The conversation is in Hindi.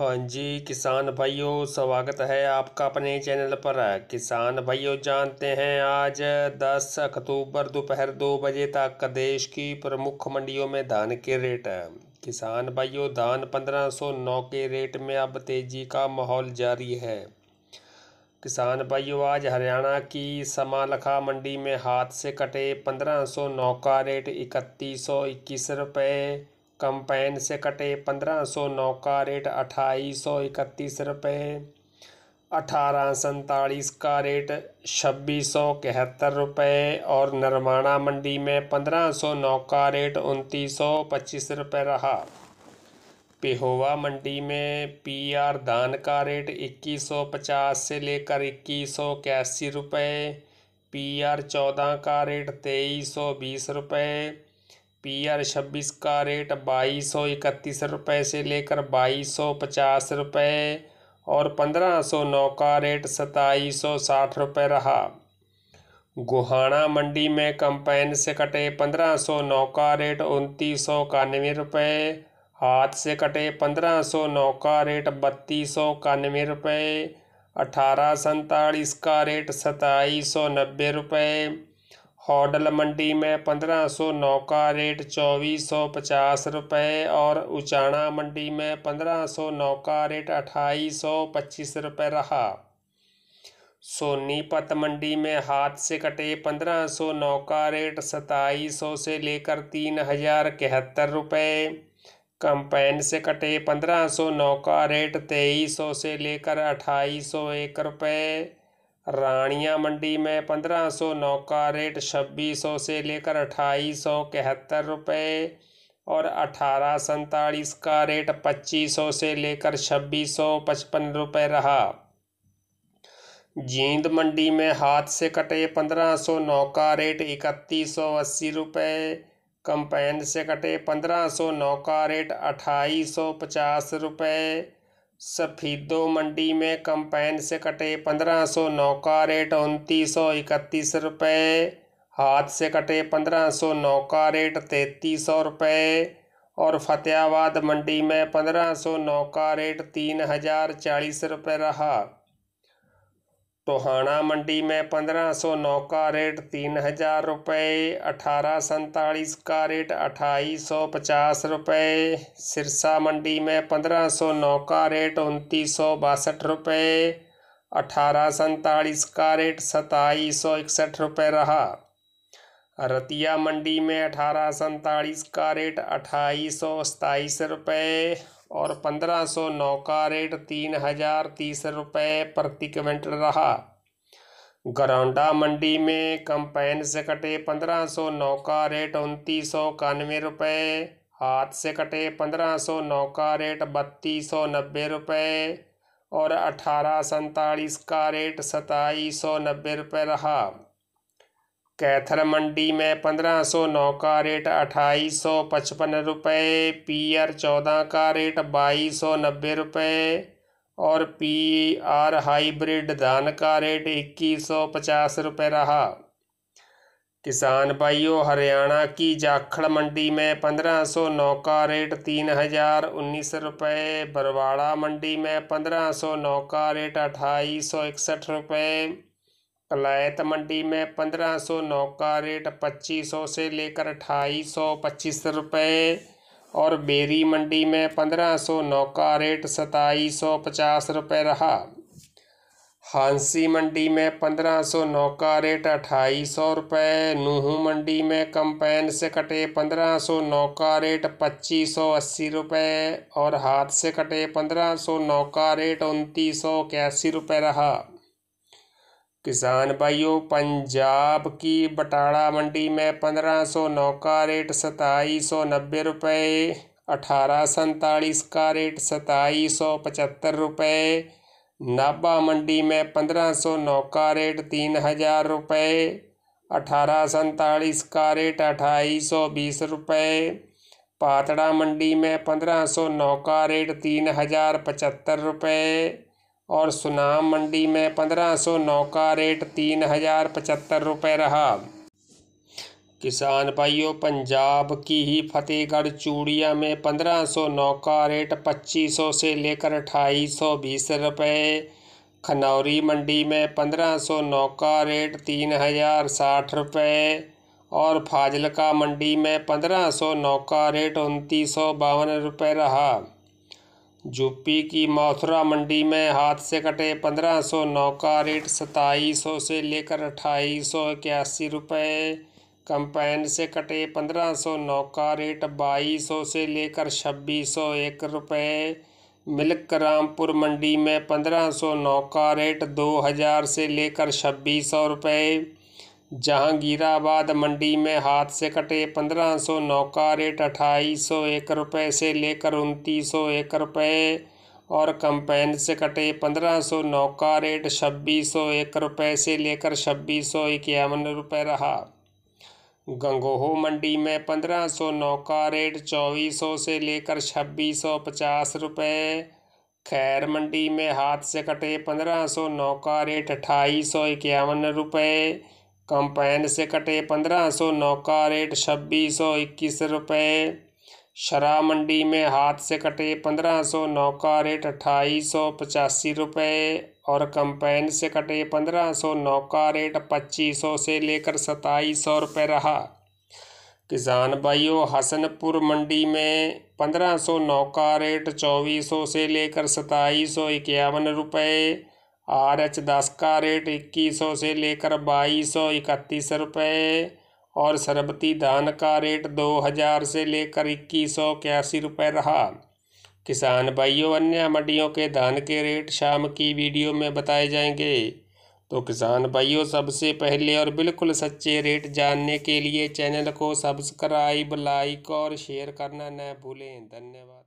हाँ जी किसान भाइयों स्वागत है आपका अपने चैनल पर किसान भाइयों जानते हैं आज 10 अक्टूबर दोपहर दो बजे तक देश की प्रमुख मंडियों में धान के रेट किसान भाइयों धान 1509 के रेट में अब तेजी का माहौल जारी है किसान भाइयों आज हरियाणा की समालखा मंडी में हाथ से कटे 1509 का रेट इकतीस सौ इक्कीस रुपये कंपेन से कटे पंद्रह सौ नौ का रेट अट्ठाईस सौ इकतीस रुपये अठारह सैतालीस का रेट छब्बीस सौ इकहत्तर रुपये और नरमाना मंडी में पंद्रह सौ नौ का रेट उनतीस सौ पच्चीस रुपये रहा पिहोवा मंडी में पी आर धान का रेट इक्कीस सौ पचास से लेकर इक्कीस सौ इक्यासी रुपये पी आर चौदह का रेट तेईस सौ बीस रुपये पी आर छब्बीस का रेट बाईस सौ इकतीस रुपये से लेकर बाईस सौ पचास रुपये और पंद्रह सौ नौ का रेट सताईस सौ साठ रुपये रहा गुहाना मंडी में कंपेन से कटे पंद्रह सौ नौ का रेट उनतीस सौ इक्यानवे रुपये हाथ से कटे पंद्रह सौ नौ का रेट बत्तीस सौ इक्यानवे रुपये अठारह सैतालीस का रेट सताईस सौ नब्बे रुपये होडल मंडी में पंद्रह सौ नौ का रेट चौबीस सौ पचास रुपये और उचाणा मंडी में पंद्रह सौ नौ का रेट अट्ठाईस सौ पच्चीस रुपये रहा सोनीपत मंडी में हाथ से कटे पंद्रह सौ नौ का रेट सताईस सौ से लेकर तीन हजार इकहत्तर रुपये कंपेन से कटे पंद्रह सौ नौ का रेट तेईस सौ से लेकर अट्ठाईस सौ एक रुपये रानिया मंडी में पंद्रह सौ नौ का रेट छब्बीस सौ से लेकर अट्ठाईस सौ इकहत्तर रुपये और अठारह सैतालीस का रेट पच्चीस सौ से लेकर छब्बीस सौ पचपन रुपये रहा जींद मंडी में हाथ से कटे पंद्रह सौ नौ का रेट इकतीस सौ अस्सी रुपये कंपेन से कटे पंद्रह सौ नौ का रेट अट्ठाईस सौ पचास रुपये सफीदो मंडी में कंबाइन से कटे पंद्रह सौ नौ का रेट उनतीस सौ इकतीस रुपये हाथ से कटे पंद्रह सौ नौ का रेट तैतीस सौ रुपये और फतेहाबाद मंडी में पंद्रह सौ नौ का रेट तीन हज़ार चालीस रुपये रहा टोहाना मंडी में पंद्रह सौ नौ का रेट तीन हजार रुपये अठारह सैतालीस का रेट अट्ठाईस सौ पचास रुपये सिरसा मंडी में पंद्रह सौ नौ का रेट उनतीस सौ बासठ रुपये अठारह सैतालीस का रेट सताईस सौ इकसठ रुपये रहा रतिया मंडी में अठारह सैतालीस का रेट अट्ठाईस सौ सताईस रुपये और 1509 का रेट तीन हजार तीस रुपये प्रति क्विंटल रहा गरौंडा मंडी में कंपैन से कटे 1509 का रेट उनतीस सौ इक्यानवे रुपये हाथ से कटे 1509 का रेट बत्तीस सौ नब्बे रुपये और अठारह सैतालीस का रेट सताईस सौ नब्बे रुपये रहा कैथर मंडी में पंद्रह सौ नौ का रेट अट्ठाईस सौ पचपन रुपये पी आर चौदह का रेट बाईस सौ नब्बे रुपये और पी आर हाइब्रिड धान का रेट इक्कीस सौ पचास रुपये रहा किसान भाइयों हरियाणा की जाखड़ मंडी में पंद्रह सौ नौ का रेट तीन हजार उन्नीस रुपये बरवाड़ा मंडी में पंद्रह सौ नौ का रेट अट्ठाईस सौ इकसठ रुपये कलायत मंडी में पंद्रह सौ नौ का रेट पच्चीस सौ से लेकर अठाई सौ पच्चीस रुपये और बेरी मंडी में पंद्रह सौ नौ का रेट सताईस सौ पचास रुपये रहा हांसी मंडी में पंद्रह सौ नौ का रेट अट्ठाईस सौ रुपये नूहू मंडी में कंपेन से कटे पंद्रह सौ नौ का रेट पच्चीस सौ अस्सी रुपये और हाथ से कटे पंद्रह सौ नौ का रेट उनतीस सौ इक्यासी रुपये रहा किसान भाइयों पंजाब की बटाड़ा मंडी में पंद्रह सौ नौ का रेट सताईस सौ नब्बे रुपये अठारह सैतालीस का रेट सताईस सौ पचहत्तर रुपये नाभा मंडी में पंद्रह सौ नौ का रेट तीन हजार रुपये अठारह सैतालीस का रेट अठाईस सौ बीस रुपये पातड़ा मंडी में पंद्रह सौ नौ का रेट तीन हजार पचहत्तर रुपये और सुनाम मंडी में पंद्रह सौ नौ का रेट तीन हजार पचहत्तर रुपये रहा किसान भाइयों पंजाब की ही फतेहगढ़ चूड़िया में पंद्रह सौ नौ का रेट पच्चीस सौ से लेकर अठाई सौ बीस रुपये खनौरी मंडी में पंद्रह सौ नौ का रेट तीन हजार साठ रुपये और फाजिलका मंडी में पंद्रह सौ नौ का रेट उनतीस सौ बावन रुपये रहा यूपी की मथुरा मंडी में हाथ से कटे पंद्रह सौ नौ का रेट सताईस सौ से लेकर अट्ठाईस सौ इक्यासी रुपये कंपेन से कटे पंद्रह सौ नौ का रेट बाईस सौ से लेकर छब्बीस सौ एक रुपये मिल्क रामपुर मंडी में पंद्रह सौ नौ का रेट दो हज़ार से लेकर छब्बीस सौ रुपये जहांगीराबाद मंडी में हाथ से कटे पंद्रह सौ नौ का रेट अट्ठाईस सौ एक रुपये से लेकर उनतीस सौ एक रुपये और कंपेन से कटे पंद्रह सौ नौ का रेट छब्बीस सौ एक रुपये से लेकर छब्बीस सौ इक्यावन रुपये रहा गंगोहो मंडी में पंद्रह सौ नौ का रेट चौबीस सौ से लेकर छब्बीस सौ पचास रुपये खैर मंडी में हाथ से कटे पंद्रह सौ नौ का रेट अट्ठाईस सौ इक्यावन रुपये कंपाइन से कटे पंद्रह सौ नौ का रेट छब्बीस सौ इक्कीस रुपये शराब मंडी में हाथ से कटे पंद्रह सौ नौ का रेट अट्ठाईस सौ पचासी रुपये और कंपाइन से कटे पंद्रह सौ नौ का रेट पच्चीस सौ से लेकर सताईस सौ रुपये रहा किसान भाइयों हसनपुर मंडी में पंद्रह सौ नौ का रेट चौबीस सौ से लेकर सताईस सौ इक्यावन रुपये आर एच दस का रेट इक्कीस सौ से लेकर बाईस सौ इकतीस रुपये और शरबती धान का रेट दो हज़ार से लेकर इक्कीस सौ इक्यासी रुपये रहा किसान भाइयों अन्य मंडियों के धान के रेट शाम की वीडियो में बताए जाएंगे तो किसान भाइयों सबसे पहले और बिल्कुल सच्चे रेट जानने के लिए चैनल को सब्सक्राइब लाइक और शेयर करना न भूलें धन्यवाद